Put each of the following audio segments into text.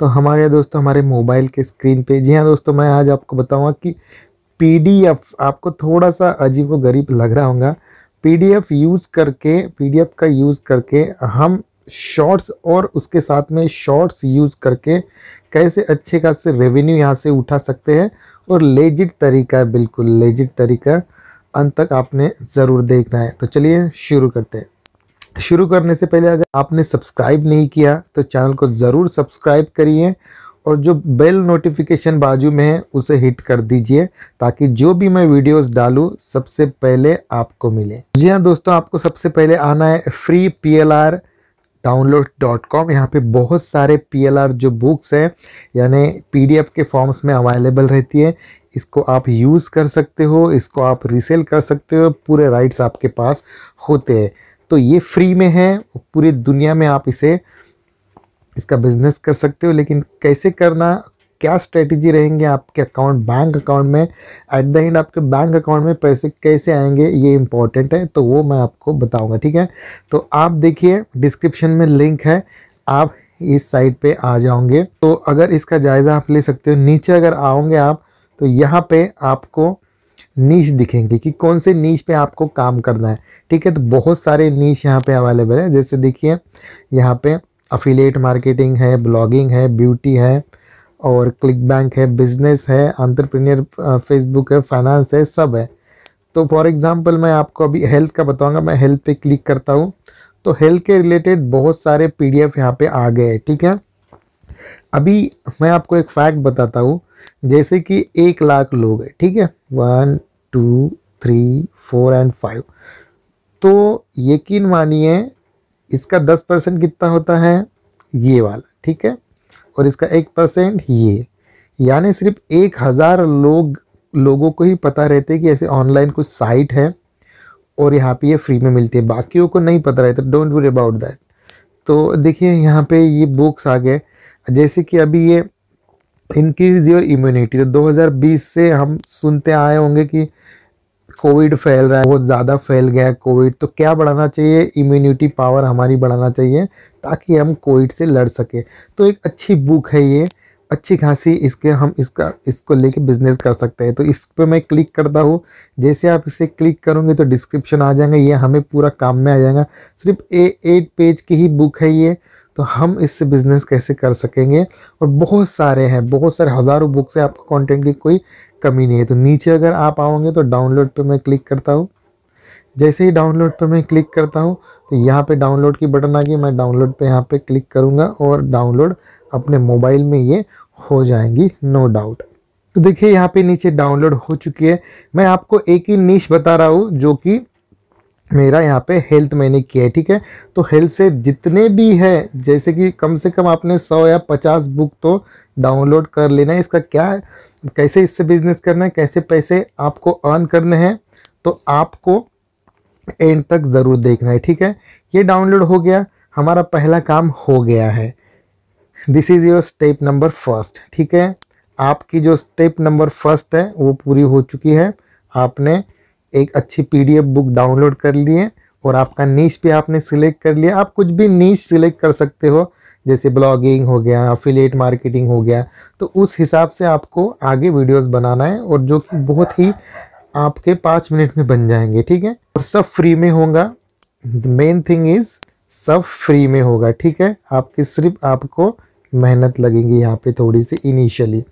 तो हमारे दोस्तों हमारे मोबाइल के स्क्रीन पे जी हाँ दोस्तों मैं आज आपको बताऊंगा कि पीडीएफ आपको थोड़ा सा अजीब व गरीब लग रहा होगा पीडीएफ यूज़ करके पीडीएफ का यूज़ करके हम शॉर्ट्स और उसके साथ में शॉर्ट्स यूज़ करके कैसे अच्छे खासे रेवेन्यू यहाँ से उठा सकते हैं और लेजिट तरीका है बिल्कुल लेजिट तरीका अंत तक आपने ज़रूर देखना है तो चलिए शुरू करते हैं शुरू करने से पहले अगर आपने सब्सक्राइब नहीं किया तो चैनल को ज़रूर सब्सक्राइब करिए और जो बेल नोटिफिकेशन बाजू में है उसे हिट कर दीजिए ताकि जो भी मैं वीडियोस डालूं सबसे पहले आपको मिले जी हाँ दोस्तों आपको सबसे पहले आना है free P L R download dot com यहाँ पर बहुत सारे पी एल आर जो बुक्स हैं यानी पी डी एफ के फॉर्म्स में अवेलेबल रहती है इसको आप यूज़ कर सकते हो इसको आप रिसेल कर सकते हो पूरे राइट्स आपके पास होते हैं तो ये फ्री में है पूरी दुनिया में आप इसे इसका बिजनेस कर सकते हो लेकिन कैसे करना क्या स्ट्रेटजी रहेंगे आपके अकाउंट बैंक अकाउंट में एट द एंड आपके बैंक अकाउंट में पैसे कैसे आएंगे ये इंपॉर्टेंट है तो वो मैं आपको बताऊंगा ठीक है तो आप देखिए डिस्क्रिप्शन में लिंक है आप इस साइट पे आ जाओगे तो अगर इसका जायज़ा आप ले सकते हो नीचे अगर आओगे आप तो यहाँ पे आपको नीच दिखेंगे कि कौन से नीच पे आपको काम करना है ठीक है तो बहुत सारे नीच यहाँ पे अवेलेबल है जैसे देखिए यहाँ पे अफिलेट मार्केटिंग है ब्लॉगिंग है ब्यूटी है और क्लिक बैंक है बिजनेस है अंतरप्रीनियर फेसबुक है फाइनेंस है सब है तो फॉर एग्ज़ाम्पल मैं आपको अभी हेल्थ का बताऊँगा मैं हेल्थ पे क्लिक करता हूँ तो हेल्थ के रिलेटेड बहुत सारे पी डी एफ यहाँ पर आ गए हैं ठीक है अभी मैं आपको एक फैक्ट बताता हूँ जैसे कि एक लाख लोग हैं ठीक है one two three four and five तो यकीन मानिए इसका दस परसेंट कितना होता है ये वाला ठीक है और इसका एक परसेंट ये यानी सिर्फ एक हज़ार लोग लोगों को ही पता रहते कि ऐसे ऑनलाइन कुछ साइट है और यहाँ पे ये फ्री में मिलती है बाकियों को नहीं पता रहता डोंट वरी अबाउट दैट तो देखिए यहाँ पे ये बुक्स आ गए जैसे कि अभी ये इनक्रीज योर इम्यूनिटी तो 2020 से हम सुनते आए होंगे कि कोविड फैल रहा है बहुत ज़्यादा फैल गया है कोविड तो क्या बढ़ाना चाहिए इम्यूनिटी पावर हमारी बढ़ाना चाहिए ताकि हम कोविड से लड़ सके तो एक अच्छी बुक है ये अच्छी खासी इसके हम इसका इसको लेके बिजनेस कर सकते हैं तो इस पर मैं क्लिक करता हूँ जैसे आप इसे क्लिक करोगे तो डिस्क्रिप्शन आ जाएंगे ये हमें पूरा काम में आ जाएगा सिर्फ ए एट पेज की ही बुक है ये तो हम इससे बिज़नेस कैसे कर सकेंगे और बहुत सारे हैं बहुत सारे हज़ारों बुक से आपको कंटेंट की कोई कमी नहीं है तो नीचे अगर आप आओगे तो डाउनलोड पे मैं क्लिक करता हूँ जैसे ही डाउनलोड पे मैं क्लिक करता हूँ तो यहाँ पे डाउनलोड की बटन आ गई मैं डाउनलोड पे यहाँ पे क्लिक करूँगा और डाउनलोड अपने मोबाइल में ये हो जाएंगी नो डाउट तो देखिए यहाँ पे नीचे डाउनलोड हो चुकी है मैं आपको एक ही नीच बता रहा हूँ जो कि मेरा यहाँ पे हेल्थ मैंने किया है ठीक है तो हेल्थ से जितने भी है जैसे कि कम से कम आपने सौ या पचास बुक तो डाउनलोड कर लेना है इसका क्या है? कैसे इससे बिजनेस करना है कैसे पैसे आपको अर्न करने हैं तो आपको एंड तक ज़रूर देखना है ठीक है ये डाउनलोड हो गया हमारा पहला काम हो गया है this is your step number first ठीक है आपकी जो स्टेप नंबर फर्स्ट है वो पूरी हो चुकी है आपने एक अच्छी पीडीएफ बुक डाउनलोड कर ली है और आपका नीच भी आपने सिलेक्ट कर लिया आप कुछ भी नीच सिलेक्ट कर सकते हो जैसे ब्लॉगिंग हो गया अफिलेट मार्केटिंग हो गया तो उस हिसाब से आपको आगे वीडियोस बनाना है और जो कि बहुत ही आपके पाँच मिनट में बन जाएंगे ठीक है और सब फ्री में होगा मेन थिंग इज़ सब फ्री में होगा ठीक है आपकी सिर्फ आपको मेहनत लगेगी यहाँ पे थोड़ी सी इनिशियली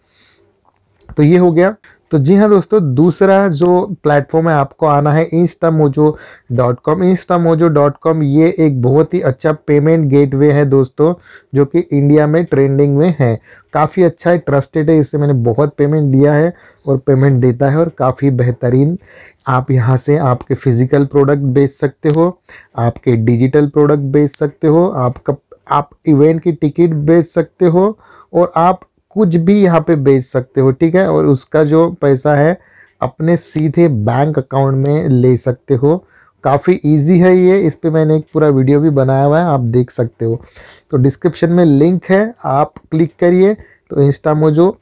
तो ये हो गया तो जी हाँ दोस्तों दूसरा जो प्लेटफॉर्म है आपको आना है Instamojo dot com Instamojo dot com ये एक बहुत ही अच्छा पेमेंट गेटवे है दोस्तों जो कि इंडिया में ट्रेंडिंग में है काफ़ी अच्छा है ट्रस्टेड है इससे मैंने बहुत पेमेंट लिया है और पेमेंट देता है और काफ़ी बेहतरीन आप यहाँ से आपके फिज़िकल प्रोडक्ट बेच सकते हो आपके डिजिटल प्रोडक्ट बेच सकते हो आपका आप इवेंट की टिकट बेच सकते हो और आप कुछ भी यहाँ पे बेच सकते हो ठीक है और उसका जो पैसा है अपने सीधे बैंक अकाउंट में ले सकते हो काफ़ी इजी है ये इस पर मैंने एक पूरा वीडियो भी बनाया हुआ है आप देख सकते हो तो डिस्क्रिप्शन में लिंक है आप क्लिक करिए तो इंस्टा मोजो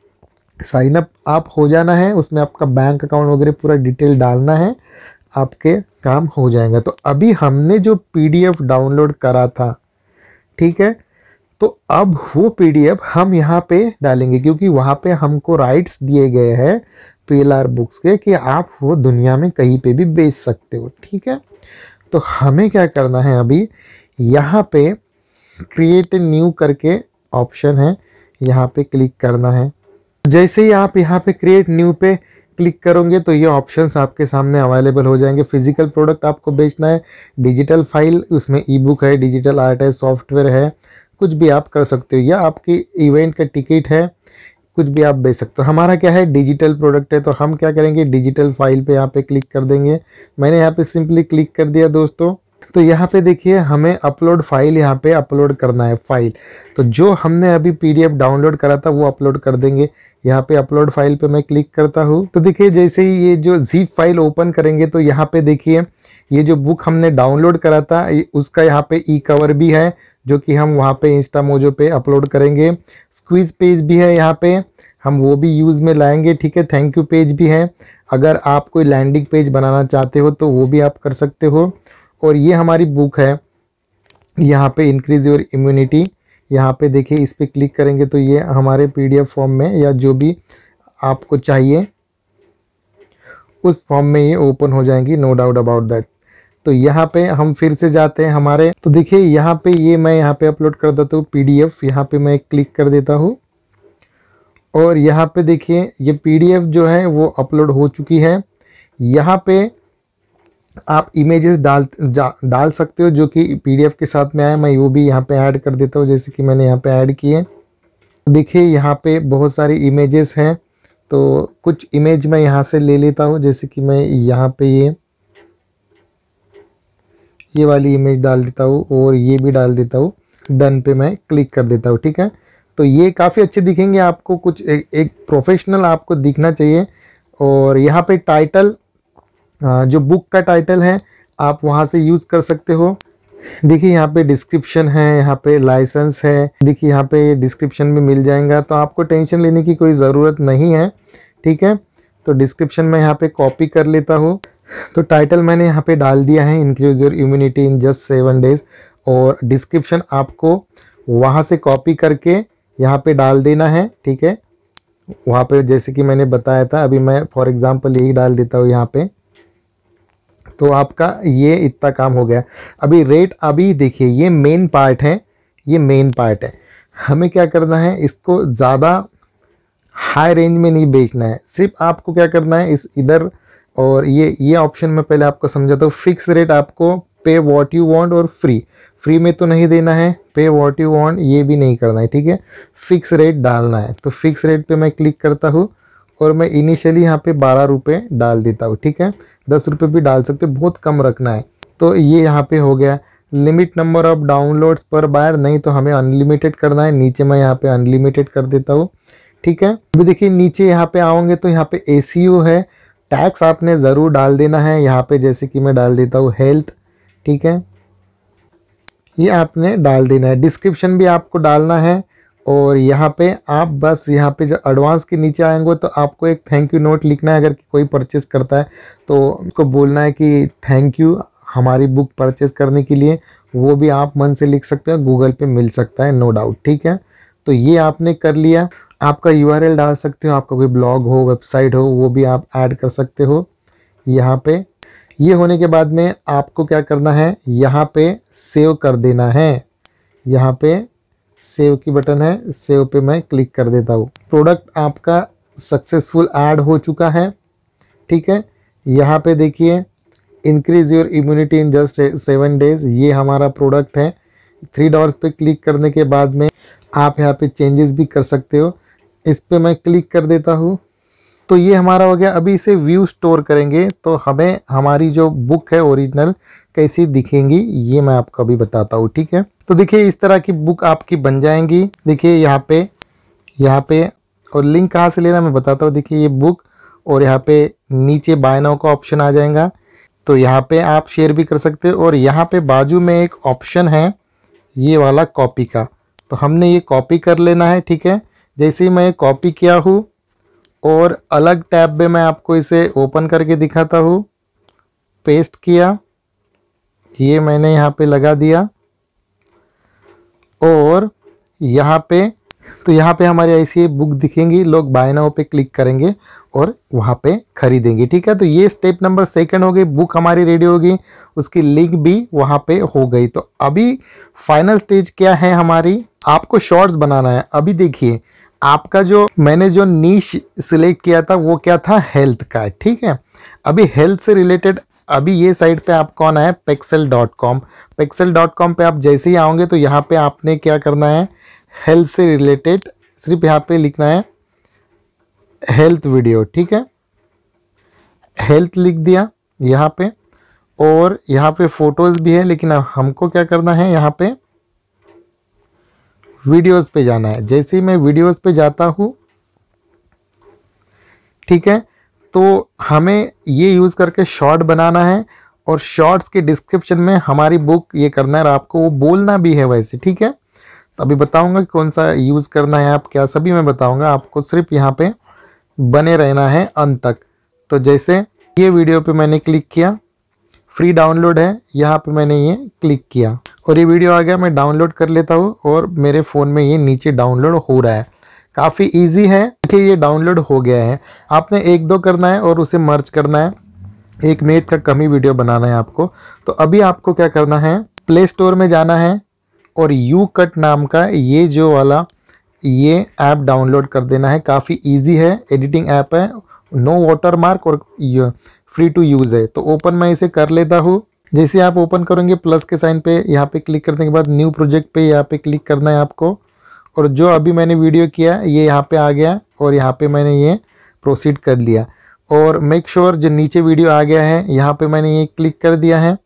साइन अप आप हो जाना है उसमें आपका बैंक अकाउंट वगैरह पूरा डिटेल डालना है आपके काम हो जाएगा तो अभी हमने जो पीडीएफ डाउनलोड करा था ठीक है तो अब वो पीडीएफ हम यहाँ पे डालेंगे क्योंकि वहाँ पे हमको राइट्स दिए गए हैं पीएलआर बुक्स के कि आप वो दुनिया में कहीं पे भी बेच सकते हो ठीक है तो हमें क्या करना है अभी यहाँ पे क्रिएट न्यू करके ऑप्शन है यहाँ पे क्लिक करना है जैसे ही आप यहाँ पे क्रिएट न्यू पे क्लिक करोगे तो ये ऑप्शंस आपके सामने अवेलेबल हो जाएंगे फिजिकल प्रोडक्ट आपको बेचना है डिजिटल फाइल उसमें ई बुक है डिजिटल आर्ट है सॉफ्टवेयर है कुछ भी आप कर सकते हो या आपके इवेंट का टिकट है कुछ भी आप बेच सकते हो हमारा क्या है डिजिटल प्रोडक्ट है तो हम क्या करेंगे डिजिटल फाइल पे यहाँ पे क्लिक कर देंगे मैंने यहाँ पे सिंपली क्लिक कर दिया दोस्तों तो यहाँ पे देखिए हमें अपलोड फाइल यहाँ पे अपलोड करना है फाइल तो जो हमने अभी पीडीएफ डाउनलोड करा था वो अपलोड कर देंगे यहाँ पे अपलोड फाइल पे मैं क्लिक करता हूँ तो देखिए जैसे ही ये जो जीप फाइल ओपन करेंगे तो यहाँ पे देखिए ये जो बुक हमने डाउनलोड करा था उसका यहाँ पे ई कवर भी है जो कि हम वहाँ पे इंस्टा मोजो पे अपलोड करेंगे स्क्वीज पेज भी है यहाँ पे हम वो भी यूज़ में लाएंगे ठीक है थैंक यू पेज भी है अगर आप कोई लैंडिंग पेज बनाना चाहते हो तो वो भी आप कर सकते हो और ये हमारी बुक है यहाँ पे इंक्रीज योर इम्यूनिटी यहाँ पे देखिए इस पर क्लिक करेंगे तो ये हमारे एफ फॉर्म में या जो भी आपको चाहिए उस फॉर्म में ये ओपन हो जाएंगी नो डाउट अबाउट दैट तो यहाँ पे हम फिर से जाते हैं हमारे तो देखिए यहाँ पे ये मैं यहाँ पे अपलोड कर देता हूँ पी डी एफ यहाँ पर मैं क्लिक कर देता हूँ और यहाँ पे देखिए ये पी डी एफ जो है वो अपलोड हो चुकी है यहाँ पे आप इमेजेस डाल डाल सकते हो जो कि पीडीएफ के साथ में आए मैं वो भी यहाँ पे ऐड कर देता हूँ जैसे कि मैंने यहाँ पे ऐड किए देखिए यहाँ पे बहुत सारी इमेजेस हैं तो कुछ इमेज मैं यहाँ से ले लेता हूँ जैसे कि मैं यहाँ पे ये ये वाली इमेज डाल देता हूँ और ये भी डाल देता हूँ डन पे मैं क्लिक कर देता हूँ ठीक है तो ये काफ़ी अच्छे दिखेंगे आपको कुछ एक, एक प्रोफेशनल आपको दिखना चाहिए और यहाँ पे टाइटल जो बुक का टाइटल है आप वहाँ से यूज़ कर सकते हो देखिए यहाँ पे डिस्क्रिप्शन है यहाँ पे लाइसेंस है देखिए यहाँ पे डिस्क्रिप्शन भी मिल जाएगा तो आपको टेंशन लेने की कोई ज़रूरत नहीं है ठीक है तो डिस्क्रिप्शन में यहाँ पे कॉपी कर लेता हूँ तो टाइटल मैंने यहाँ पे डाल दिया है increase your immunity in just seven days और डिस्क्रिप्शन आपको वहाँ से कॉपी करके यहाँ पे डाल देना है ठीक है वहाँ पे जैसे कि मैंने बताया था अभी मैं फॉर एग्ज़ाम्पल यही डाल देता हूँ यहाँ पे तो आपका ये इतना काम हो गया अभी रेट अभी देखिए ये मेन पार्ट है ये मेन पार्ट है हमें क्या करना है इसको ज़्यादा हाई रेंज में नहीं बेचना है सिर्फ आपको क्या करना है इस इधर और ये ये ऑप्शन में पहले आपको समझाता हूँ फिक्स रेट आपको पे वॉट यू वॉन्ट और फ्री फ्री में तो नहीं देना है पे वॉट यू वॉन्ट ये भी नहीं करना है ठीक है फिक्स रेट डालना है तो फिक्स रेट पे मैं क्लिक करता हूँ और मैं इनिशियली यहाँ पे बारह रुपये डाल देता हूँ ठीक है दस रुपये भी डाल सकते बहुत कम रखना है तो ये यहाँ पे हो गया limit number of downloads per buyer नहीं तो हमें अनलिमिटेड करना है नीचे मैं यहाँ पे अनलिमिटेड कर देता हूँ ठीक है अभी देखिए नीचे यहाँ पे आओगे तो यहाँ पे ए है टैक्स आपने ज़रूर डाल देना है यहाँ पे जैसे कि मैं डाल देता हूँ हेल्थ ठीक है ये आपने डाल देना है डिस्क्रिप्शन भी आपको डालना है और यहाँ पे आप बस यहाँ पे जब एडवांस के नीचे आएंगे तो आपको एक थैंक यू नोट लिखना है अगर कोई परचेस करता है तो उसको बोलना है कि थैंक यू हमारी बुक परचेस करने के लिए वो भी आप मन से लिख सकते हो गूगल पे मिल सकता है नो डाउट ठीक है तो ये आपने कर लिया आपका यू डाल सकते हो आपका कोई ब्लॉग हो वेबसाइट हो वो भी आप ऐड कर सकते हो यहाँ पे ये होने के बाद में आपको क्या करना है यहाँ पे सेव कर देना है यहाँ पे सेव की बटन है सेव पे मैं क्लिक कर देता हूँ प्रोडक्ट आपका सक्सेसफुल ऐड हो चुका है ठीक है यहाँ पे देखिए increase your immunity in just seven days ये हमारा प्रोडक्ट है थ्री डॉलर्स पे क्लिक करने के बाद में आप यहाँ पे चेंजेस भी कर सकते हो इस पर मैं क्लिक कर देता हूँ तो ये हमारा हो गया अभी इसे व्यू स्टोर करेंगे तो हमें हमारी जो बुक है ओरिजिनल कैसी दिखेंगी ये मैं आपको अभी बताता हूँ ठीक है तो देखिए इस तरह की बुक आपकी बन जाएंगी देखिए यहाँ पे यहाँ पे और लिंक कहाँ से लेना मैं बताता हूँ देखिए ये बुक और यहाँ पे नीचे बाय का ऑप्शन आ जाएगा तो यहाँ पे आप शेयर भी कर सकते हो और यहाँ पे बाजू में एक ऑप्शन है ये वाला कॉपी का तो हमने ये कॉपी कर लेना है ठीक है जैसे ही मैं कॉपी किया हूँ और अलग टैब में मैं आपको इसे ओपन करके दिखाता हूँ पेस्ट किया ये मैंने यहाँ पे लगा दिया और यहाँ पे तो यहाँ पे हमारी ऐसी बुक दिखेंगी लोग बाय नाउ पे क्लिक करेंगे और वहाँ पे खरीदेंगे ठीक है तो ये स्टेप नंबर सेकंड हो गई बुक हमारी रेडी हो गई उसकी लिंक भी वहाँ पे हो गई तो अभी फाइनल स्टेज क्या है हमारी आपको शॉर्ट्स बनाना है अभी देखिए आपका जो मैंने जो नीच सिलेक्ट किया था वो क्या था हेल्थ का ठीक है अभी हेल्थ से रिलेटेड अभी ये साइट पे आप कौन है Pexels dot com Pexels dot com पर आप जैसे ही आओगे तो यहाँ पे आपने क्या करना है हेल्थ से रिलेटेड सिर्फ यहाँ पे लिखना है हेल्थ वीडियो ठीक है हेल्थ लिख दिया यहाँ पे और यहाँ पे फ़ोटोज़ भी है लेकिन हमको क्या करना है यहाँ पर वीडियोस पे जाना है जैसे ही मैं वीडियोस पे जाता हूँ ठीक है तो हमें ये यूज़ करके शॉर्ट बनाना है और शॉर्ट्स के डिस्क्रिप्शन में हमारी बुक ये करना है और आपको वो बोलना भी है वैसे ठीक है तो अभी बताऊँगा कौन सा यूज़ करना है आप क्या सभी मैं बताऊँगा आपको सिर्फ यहाँ पर बने रहना है अंत तक तो जैसे ये वीडियो पर मैंने क्लिक किया फ्री डाउनलोड है यहाँ पे मैंने ये क्लिक किया और ये वीडियो आ गया मैं डाउनलोड कर लेता हूँ और मेरे फ़ोन में ये नीचे डाउनलोड हो रहा है काफ़ी इजी है कि ये डाउनलोड हो गया है आपने एक दो करना है और उसे मर्च करना है एक मिनट का कम ही वीडियो बनाना है आपको तो अभी आपको क्या करना है प्ले स्टोर में जाना है और यू कट नाम का ये जो वाला ये ऐप डाउनलोड कर देना है काफ़ी इजी है एडिटिंग ऐप है नो वाटर मार्क और फ्री टू यूज़ है तो ओपन मैं इसे कर लेता हूँ जैसे आप ओपन करेंगे प्लस के साइन पे यहाँ पे क्लिक करने के बाद न्यू प्रोजेक्ट पे यहाँ पे क्लिक करना है आपको और जो अभी मैंने वीडियो किया ये यहाँ पे आ गया और यहाँ पे मैंने ये प्रोसीड कर लिया और मेक श्योर sure जो नीचे वीडियो आ गया है यहाँ पे मैंने ये क्लिक कर दिया है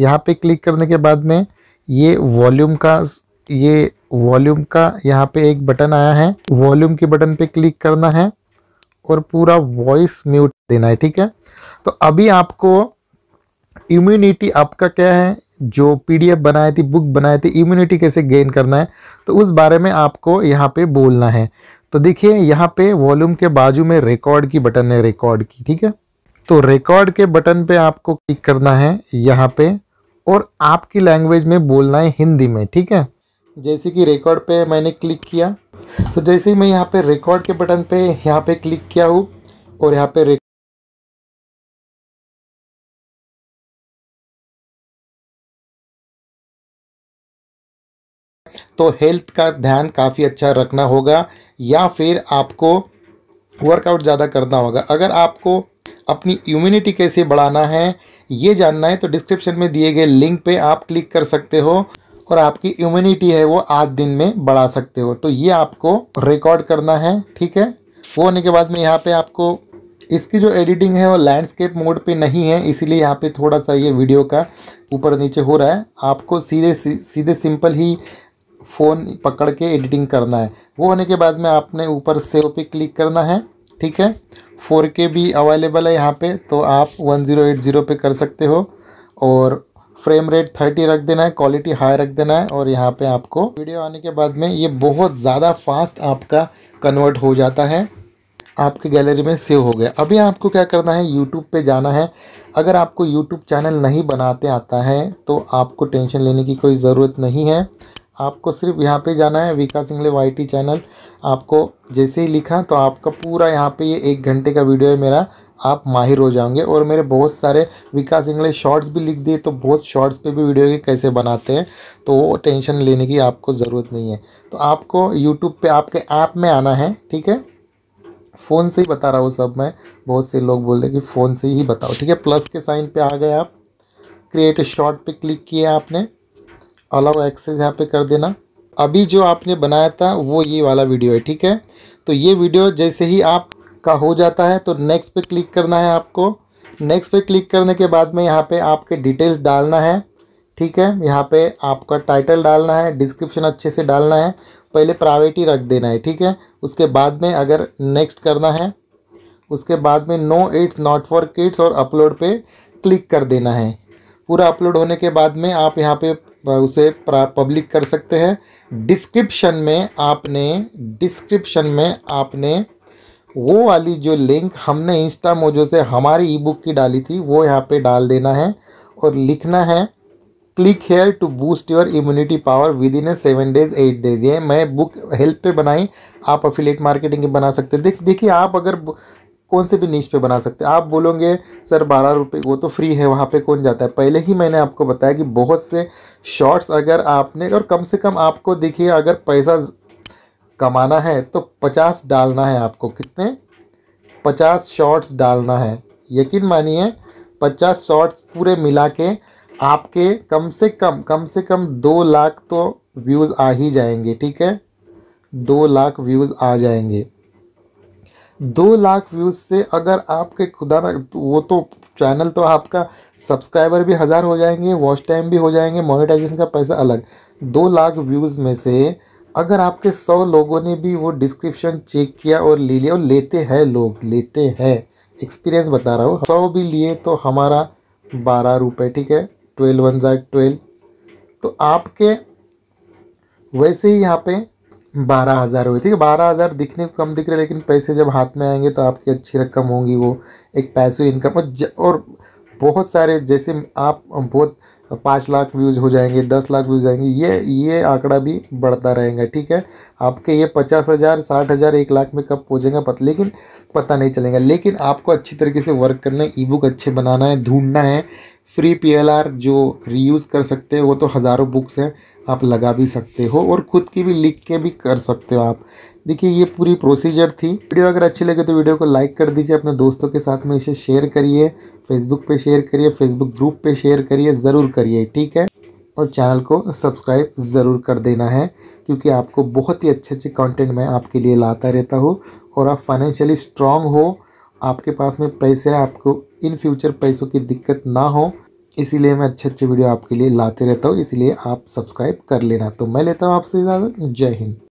यहाँ पे क्लिक करने के बाद में ये वॉल्यूम का ये वॉल्यूम का यहाँ पे एक बटन आया है वॉल्यूम के बटन पे क्लिक करना है और पूरा वॉइस म्यूट देना है ठीक है तो अभी आपको इम्यूनिटी आपका क्या है जो पीडीएफ बनाए थी बुक बनाए थे इम्यूनिटी कैसे गेन करना है तो उस बारे में आपको यहाँ पे बोलना है तो देखिए यहाँ पे वॉल्यूम के बाजू में रिकॉर्ड की बटन है रिकॉर्ड की ठीक है तो रिकॉर्ड के बटन पे आपको क्लिक करना है यहाँ पे और आपकी लैंग्वेज में बोलना है हिंदी में ठीक है जैसे कि रिकॉर्ड पे मैंने क्लिक किया तो जैसे ही मैं यहाँ पे रिकॉर्ड के बटन पे यहाँ पे क्लिक किया हूँ और यहाँ पे तो हेल्थ का ध्यान काफ़ी अच्छा रखना होगा या फिर आपको वर्कआउट ज़्यादा करना होगा अगर आपको अपनी इम्यूनिटी कैसे बढ़ाना है ये जानना है तो डिस्क्रिप्शन में दिए गए लिंक पे आप क्लिक कर सकते हो और आपकी इम्यूनिटी है वो आज दिन में बढ़ा सकते हो तो ये आपको रिकॉर्ड करना है ठीक है वो होने के बाद में यहाँ पे आपको इसकी जो एडिटिंग है वो लैंडस्केप मोड पे नहीं है इसीलिए यहाँ पे थोड़ा सा ये वीडियो का ऊपर नीचे हो रहा है आपको सीधे सीधे सिंपल ही फ़ोन पकड़ के एडिटिंग करना है वो होने के बाद में आपने ऊपर सेव पे क्लिक करना है ठीक है फोर के भी अवेलेबल है यहाँ पे तो आप वन ज़ीरो पे कर सकते हो और फ्रेम रेट थर्टी रख देना है क्वालिटी हाई रख देना है और यहाँ पे आपको वीडियो आने के बाद में ये बहुत ज़्यादा फास्ट आपका कन्वर्ट हो जाता है आपके गैलरी में सेव हो गया अभी आपको क्या करना है यूट्यूब पे जाना है अगर आपको यूट्यूब चैनल नहीं बनाते आता है तो आपको टेंशन लेने की कोई ज़रूरत नहीं है आपको सिर्फ यहाँ पे जाना है विकास सिंगले वाई चैनल आपको जैसे ही लिखा तो आपका पूरा यहाँ पे ये एक घंटे का वीडियो है मेरा आप माहिर हो जाओगे और मेरे बहुत सारे विकास सिंगले शॉर्ट्स भी लिख दिए तो बहुत शॉर्ट्स पे भी वीडियो के कैसे बनाते हैं तो वो टेंशन लेने की आपको ज़रूरत नहीं है तो आपको यूट्यूब पर आपके ऐप में आना है ठीक है फ़ोन से ही बता रहा हूँ सब मैं बहुत से लोग बोल रहे कि फ़ोन से ही बताओ ठीक है प्लस के साइन पर आ गए आप क्रिएट शॉर्ट पर क्लिक किया आपने अलाउ एक्सेस यहाँ पे कर देना अभी जो आपने बनाया था वो ये वाला वीडियो है ठीक है तो ये वीडियो जैसे ही आपका हो जाता है तो नेक्स्ट पे क्लिक करना है आपको नेक्स्ट पे क्लिक करने के बाद में यहाँ पे आपके डिटेल्स डालना है ठीक है यहाँ पे आपका टाइटल डालना है डिस्क्रिप्शन अच्छे से डालना है पहले प्राइवेट ही रख देना है ठीक है उसके बाद में अगर नेक्स्ट करना है उसके बाद में no it's not for kids और अपलोड पर क्लिक कर देना है पूरा अपलोड होने के बाद में आप यहाँ पर उसे पब्लिक कर सकते हैं डिस्क्रिप्शन में आपने डिस्क्रिप्शन में आपने वो वाली जो लिंक हमने इंस्टा मोजो से हमारी ई बुक की डाली थी वो यहाँ पे डाल देना है और लिखना है click here to boost your immunity power within a seven days eight days ये मैं बुक हेल्प पे बनाई आप अफिलेट मार्केटिंग बना सकते देख देखिए आप अगर कौन से भी नीच पे बना सकते हैं आप बोलोगे सर बारह रुपये वो तो फ्री है वहाँ पे कौन जाता है पहले ही मैंने आपको बताया कि बहुत से शॉर्ट्स अगर आपने और कम से कम आपको देखिए अगर पैसा कमाना है तो पचास डालना है आपको कितने पचास शॉर्ट्स डालना है यकीन मानिए पचास शॉर्ट्स पूरे मिला के आपके कम से कम कम से कम दो लाख तो व्यूज़ आ ही जाएंगे ठीक है दो लाख व्यूज़ आ जाएंगे दो लाख व्यूज़ से अगर आपके खुदा ना तो वो तो चैनल तो आपका सब्सक्राइबर भी हज़ार हो जाएंगे वॉच टाइम भी हो जाएंगे मोनेटाइजेशन का पैसा अलग दो लाख व्यूज़ में से अगर आपके सौ लोगों ने भी वो डिस्क्रिप्शन चेक किया और ले लिया और लेते हैं लोग लेते हैं एक्सपीरियंस बता रहा हूँ सौ भी लिए तो हमारा बारह रुपये ठीक है ट्वेल्व वन ज़ार ट्वेल्व तो आपके वैसे ही यहाँ पे बारह हज़ार हुई है बारह हज़ार दिखने को कम दिख रहे लेकिन पैसे जब हाथ में आएंगे तो आपकी अच्छी रकम होगी वो एक पैसे इनकम और, और बहुत सारे जैसे आप बहुत पाँच लाख व्यूज़ हो जाएंगे दस लाख व्यूज़ जाएंगे ये ये आंकड़ा भी बढ़ता रहेगा ठीक है आपके ये पचास हज़ार साठ हज़ार एक लाख में कब पहुँचेगा पता लेकिन पता नहीं चलेगा लेकिन आपको अच्छी तरीके से वर्क करना है ई बुक अच्छे बनाना है ढूंढना है फ्री पी जो रीयूज़ कर सकते हैं वो तो हज़ारों बुक्स हैं आप लगा भी सकते हो और ख़ुद की भी लिख के भी कर सकते हो आप देखिए ये पूरी प्रोसीजर थी वीडियो अगर अच्छी लगे तो वीडियो को लाइक कर दीजिए अपने दोस्तों के साथ में इसे शेयर करिए फेसबुक पे शेयर करिए फेसबुक ग्रुप पे शेयर करिए ज़रूर करिए ठीक है और चैनल को सब्सक्राइब ज़रूर कर देना है क्योंकि आपको बहुत ही अच्छे अच्छे कॉन्टेंट मैं आपके लिए लाता रहता हूँ और आप फाइनेंशियली स्ट्रांग हो आपके पास में पैसे आपको इन फ्यूचर पैसों की दिक्कत ना हो इसीलिए मैं अच्छे अच्छे वीडियो आपके लिए लाते रहता हूँ इसीलिए आप सब्सक्राइब कर लेना तो मैं लेता हूँ आपसे ज़्यादा जय हिंद